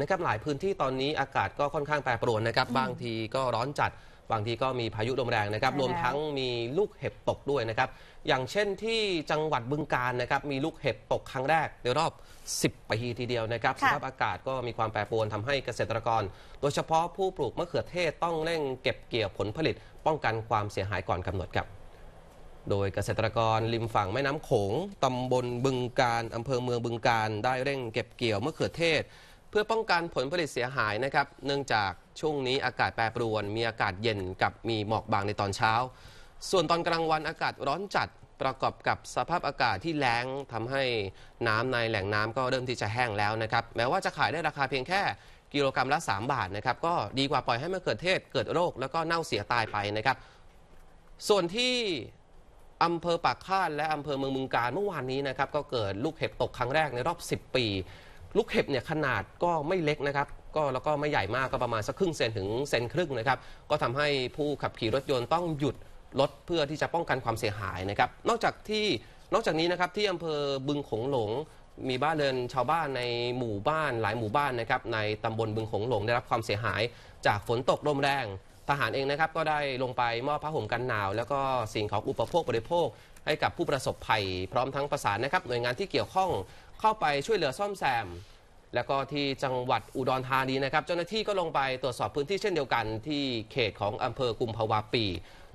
นะครับหลายพื้นที่ตอนนี้อากาศก็ค่อนข้างแปรปรวนนะครับบางทีก็ร้อนจัด บางทีก็มีพายุลมแรงนะครับรวมทั้งมีลูกเห็บตกด้วยนะครับ อย่างเช่นที่จังหวัดบึงการนะครับมีลูกเห็บตกครั้งแรกในรอบ 10ปีทีเดียวนะครับสภาพอากาศก็มีความแปรปรวนทำให้เกษตรกร โดยเฉพาะผู้ปลูกมะเขือเทศ ต้องเร่งเก็บเกี่ยวผลผลิต ป้องกันความเสียหายก่อนกำหนดครับ โดยเกษตรกรริมฝั่งแม่น้ำโขงตำบลบึงการอำเภอเมืองบึงการได้เร่งเก็บเกี่ยวมะเขือเทศเพื่อป้องกันผลผลิตเสียหายนะครับ เนื่องจากช่วงนี้อากาศแปรปรวน มีอากาศเย็นกับมีหมอกบางในตอนเช้า ส่วนตอนกลางวันอากาศร้อนจัด ประกอบกับสภาพอากาศที่แล้งทำให้น้ำในแหล่งน้ำ ก็เริ่มที่จะแห้งแล้วนะครับ แม้ว่าจะขายได้ราคาเพียงแค่กิโลกรรัมละ 3 บาทนะครับ ก็ดีกว่าปล่อยให้มะเขือเทศ เกิดโรคแล้วก็เน่าเสียตายไปนะครับ ส่วนที่อำเภอปากคาดและอำเภอเมืองมึงการเมื่อวานนี้นะครับ ก็เกิดลูกเห็บตกครั้งแรกในรอบ 10 ปีลูกเห็บเนี่ยขนาดก็ไม่เล็กนะครับ ก็แล้วก็ไม่ใหญ่มากก็ประมาณสักครึ่งเซนถึงเซนครึ่งนะครับก็ทำให้ผู้ขับขี่รถยนต์ต้องหยุดรถเพื่อที่จะป้องกันความเสียหายนะครับนอกจากที่นอกจากนี้นะครับที่อำเภอบึงขงหลงมีบ้านเรือนชาวบ้านในหมู่บ้านหลายหมู่บ้านนะครับในตำบลบึงขงหลงได้รับความเสียหายจากฝนตกลมแรงทหารเองนะครับก็ได้ลงไปมอบผ้าห่มกันหนาว แล้วก็สิ่งของอุปโภคบริโภค ให้กับผู้ประสบภัยพร้อมทั้งประสานนะครับหน่วยงานที่เกี่ยวข้องเข้าไปช่วยเหลือซ่อมแซม แล้วก็ที่จังหวัดอุดรธานีนะครับเจ้าหน้าที่ก็ลงไปตรวจสอบพื้นที่เช่นเดียวกันที่เขตของอำเภอกุมภาวาปี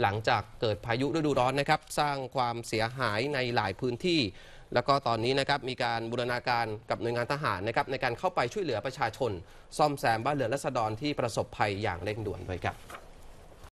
หลังจากเกิดพายุฤดูร้อนนะครับ สร้างความเสียหายในหลายพื้นที่ แล้วก็ตอนนี้นะครับมีการบูรณาการกับหน่วยงานทหารนะครับในการเข้าไปช่วยเหลือประชาชน ซ่อมแซมบ้านเรือนรัศดรที่ประสบภัยอย่างเร่งด่วนด้วยครับ